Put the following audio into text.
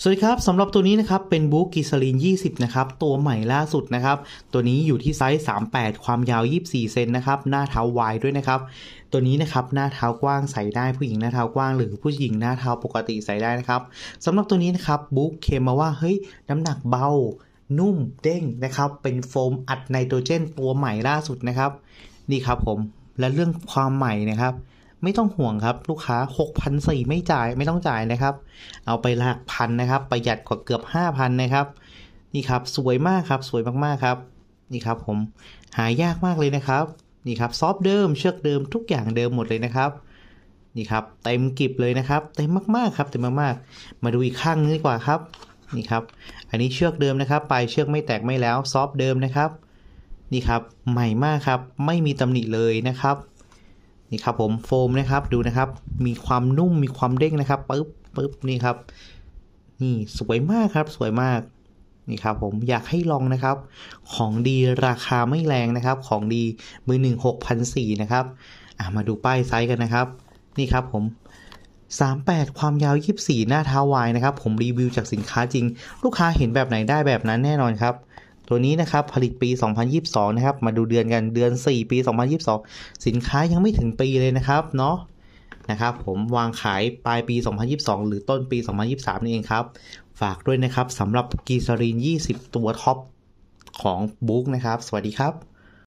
สวัสดีครับสำหรับตัวนี้นะครับเป็นบุ๊กกิซาลิน20นะครับตัวใหม่ล่าสุดนะครับตัวนี้อยู่ที่ไซส์38ความยาว 24เซนนะครับหน้าเท้าวายด้วยนะครับ ตัวนี้นะครับหน้าเท้ากว้างใส่ได้ผู้หญิงหน้าเท้ากว้างหรือผู้หญิงหน้าเท้าปกติใส่ได้นะครับสำหรับตัวนี้นะครับบุ๊กเคมมาว่าเฮ้ยน้ำหนักเบา นุ่มเด้งนะครับ เป็นโฟมอัดไนโตรเจนตัวใหม่ล่าสุดนะครับนี่ครับผมและเรื่องความใหม่นะครับไม่ต้องห่วงครับ ลูกค้า6,400ไม่จ่ายไม่ต้องจ่ายนะครับ เอาไปหลักพันนะครับ ประหยัดกว่าเกือบ 5,000 นะครับนี่ครับสวยมากครับสวยมากๆครับนี่ครับผมหายากมากเลยนะครับ นี่ครับซอฟเดิมเชือกเดิมทุกอย่างเดิมหมดเลยนะครับ นี่ครับเต็มกิบเลยนะครับเต็มมากๆครับเต็มมากๆมาดูอีกข้างนึงดีกว่าครับนี่ครับ อันนี้เชือกเดิมนะครับปลายเชือกไม่แตกไม่แล้ว ซอฟเดิมนะครับ นี่ครับ ใหม่มากครับไม่มีตำหนิเลยนะครับนี่ครับผมโฟมนะครับ ดูนะครับมีความนุ่มมีความเด้งนะครับปึ๊บปึ๊บนี่ครับ นี่สวยมากครับสวยมากนี่ครับผมอยากให้ลองนะครับ ของดีราคาไม่แรงนะครับ ของดีมือหนึ่งหกพันสี่นะครับมาดูป้ายไซส์กันนะครับ นี่ครับผม38ความยาว 24 หน้าเท้าวายนะครับ ผมรีวิวจากสินค้าจริง ลูกค้าเห็นแบบไหนได้แบบนั้นแน่นอนครับตัวนี้นะครับ ผลิตปี 2022 นะครับ มาดูเดือนกันเดือน 4 ปี 2022 สินค้ายังไม่ถึงปีเลยนะครับเนาะนะครับ ผมวางขายปลายปี 2022 หรือต้นปี 2023 นี่เองครับ ฝากด้วยนะครับสำหรับกีซารีน 20 ตัวท็อปของบุ๊กนะครับ สวัสดีครับ